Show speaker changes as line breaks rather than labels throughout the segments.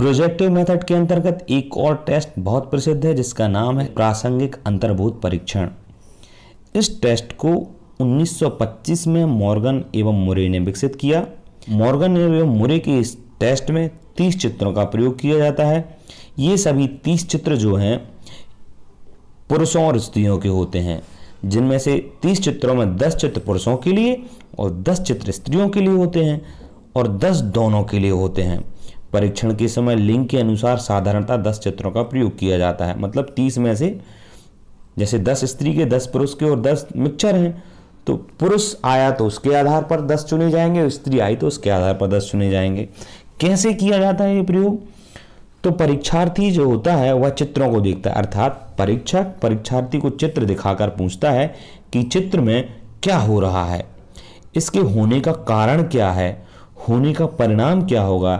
projective method के अंतर्गत एक और टेस्ट बहुत प्रसिद्ध है जिसका नाम है प्रासंगिक अंतर्भूत परीक्षण इस टेस्ट को 1925 में मॉर्गन एवं मुरे ने विकसित किया मॉर्गन एवं मुरे के इस टेस्ट में 30 चित्रों का प्रयोग किया जाता है ये सभी 30 चित्र जो हैं पुरुषों और स्त्रियों के होते हैं जिनमें से 30 चित्रों में 10 चित्र पुरुषों के लिए और 10 चित्र स्त्रियों के लिए होते हैं और 10 दोनों के लिए होते हैं परीक्षण के समय लिंग के अनुसार साधारणतः दस चित्रों का प्रयोग किया जाता है मतलब तीस में से जैसे दस स्त्री के दस पुरुष के और दस मिक्सर हैं तो पुरुष आया तो उसके आधार पर दस चुने जाएंगे और स्त्री आई तो उसके आधार पर दस चुने जाएंगे कैसे किया जाता है ये प्रयोग तो परीक्षार्थी जो होता है वह चित्रों को देखता है अर्थात परीक्षक परीक्षार्थी को चित्र दिखाकर पूछता है कि चित्र में क्या हो रहा है इसके होने का कारण क्या है होने का परिणाम क्या होगा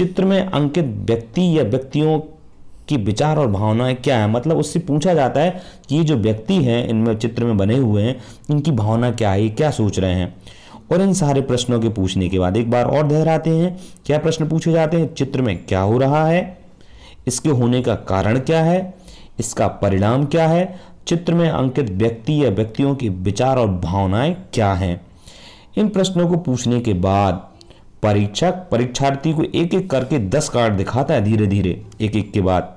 चित्र में अंकित व्यक्ति या व्यक्तियों की विचार और भावनाएं क्या है मतलब उससे पूछा जाता है कि ये जो व्यक्ति हैं इनमें चित्र में बने हुए हैं इनकी भावना क्या है क्या सोच रहे हैं और इन सारे प्रश्नों के पूछने के बाद एक बार और दोहराते हैं क्या प्रश्न पूछे जाते हैं चित्र में क्या हो रहा है इसके होने का कारण क्या है इसका परिणाम क्या है चित्र में अंकित व्यक्ति या व्यक्तियों के विचार और भावनाएं क्या हैं इन प्रश्नों को पूछने के बाद परीक्षक परीक्षार्थी को एक एक करके दस कार्ड दिखाता है धीरे धीरे एक एक के बाद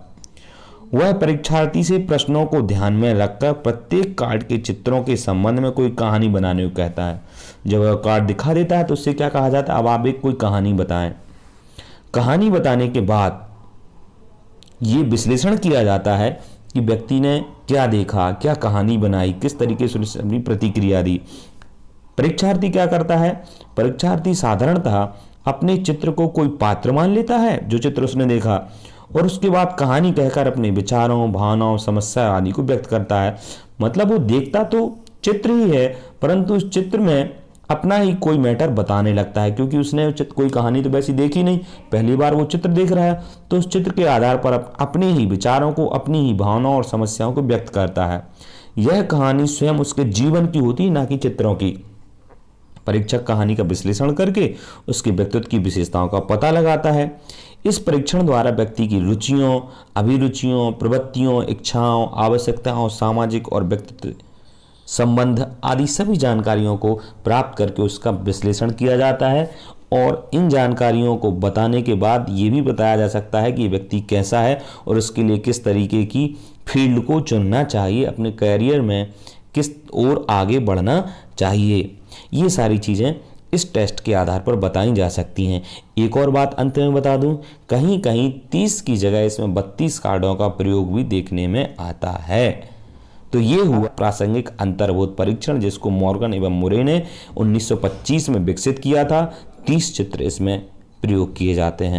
वह परीक्षार्थी से प्रश्नों को ध्यान में रखकर प्रत्येक कार्ड के चित्रों के संबंध में कोई कहानी बनाने को कहता है जब वह कार्ड दिखा देता है तो उससे क्या कहा जाता है अब आप एक कोई कहानी बताएं कहानी बताने के बाद ये विश्लेषण किया जाता है कि व्यक्ति ने क्या देखा क्या कहानी बनाई किस तरीके से अपनी प्रतिक्रिया दी परीक्षार्थी क्या करता है परीक्षार्थी साधारणतः अपने चित्र को कोई पात्र मान लेता है जो चित्र उसने देखा और उसके बाद कहानी कहकर अपने विचारों भावनाओं समस्या आदि को व्यक्त करता है मतलब वो देखता तो चित्र ही है परंतु उस चित्र में अपना ही कोई मैटर बताने लगता है क्योंकि उसने कोई कहानी तो वैसी देखी नहीं पहली बार वो चित्र देख रहा है तो उस चित्र के आधार पर अपने ही विचारों को अपनी ही भावनाओं और समस्याओं को व्यक्त करता है यह कहानी स्वयं उसके जीवन की होती ना कि चित्रों की परीक्षक कहानी का विश्लेषण करके उसके व्यक्तित्व की विशेषताओं का पता लगाता है इस परीक्षण द्वारा व्यक्ति की रुचियों अभिरुचियों प्रवृत्तियों इच्छाओं आवश्यकताओं सामाजिक और व्यक्तित्व संबंध आदि सभी जानकारियों को प्राप्त करके उसका विश्लेषण किया जाता है और इन जानकारियों को बताने के बाद ये भी बताया जा सकता है कि व्यक्ति कैसा है और उसके लिए किस तरीके की फील्ड को चुनना चाहिए अपने कैरियर में किस ओर आगे बढ़ना चाहिए ये सारी चीज़ें इस टेस्ट के आधार पर बताई जा सकती हैं एक और बात अंत में बता दूं कहीं कहीं 30 की जगह इसमें 32 कार्डों का प्रयोग भी देखने में आता है तो ये हुआ प्रासंगिक अंतर्बोध परीक्षण जिसको मॉर्गन एवं मुरे ने 1925 में विकसित किया था 30 चित्र इसमें प्रयोग किए जाते हैं